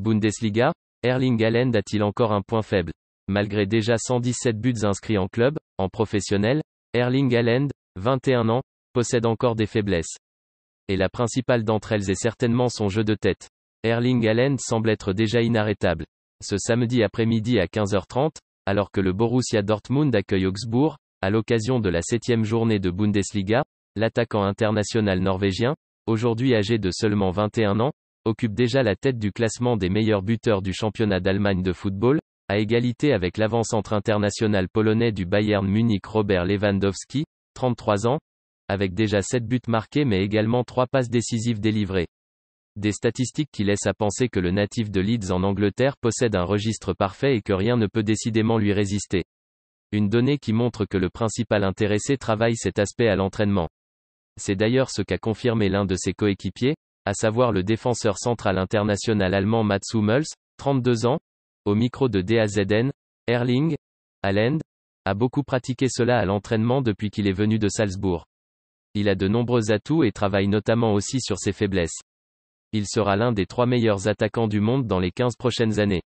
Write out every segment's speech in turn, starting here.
Bundesliga, Erling Haaland a-t-il encore un point faible Malgré déjà 117 buts inscrits en club, en professionnel, Erling Haaland, 21 ans, possède encore des faiblesses. Et la principale d'entre elles est certainement son jeu de tête. Erling Haaland semble être déjà inarrêtable. Ce samedi après-midi à 15h30, alors que le Borussia Dortmund accueille Augsbourg, à l'occasion de la septième journée de Bundesliga, l'attaquant international norvégien, aujourd'hui âgé de seulement 21 ans, occupe déjà la tête du classement des meilleurs buteurs du championnat d'Allemagne de football, à égalité avec l'avant-centre international polonais du Bayern Munich Robert Lewandowski, 33 ans, avec déjà 7 buts marqués mais également 3 passes décisives délivrées. Des statistiques qui laissent à penser que le natif de Leeds en Angleterre possède un registre parfait et que rien ne peut décidément lui résister. Une donnée qui montre que le principal intéressé travaille cet aspect à l'entraînement. C'est d'ailleurs ce qu'a confirmé l'un de ses coéquipiers, à savoir le défenseur central international allemand Mats Hummels, 32 ans, au micro de DAZN, Erling, Haaland, a beaucoup pratiqué cela à l'entraînement depuis qu'il est venu de Salzbourg. Il a de nombreux atouts et travaille notamment aussi sur ses faiblesses. Il sera l'un des trois meilleurs attaquants du monde dans les 15 prochaines années.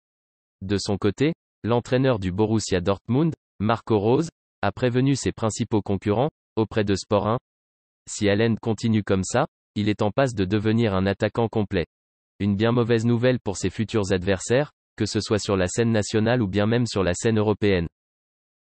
De son côté, l'entraîneur du Borussia Dortmund, Marco Rose, a prévenu ses principaux concurrents, auprès de Sport 1. Si Allen continue comme ça, il est en passe de devenir un attaquant complet. Une bien mauvaise nouvelle pour ses futurs adversaires, que ce soit sur la scène nationale ou bien même sur la scène européenne.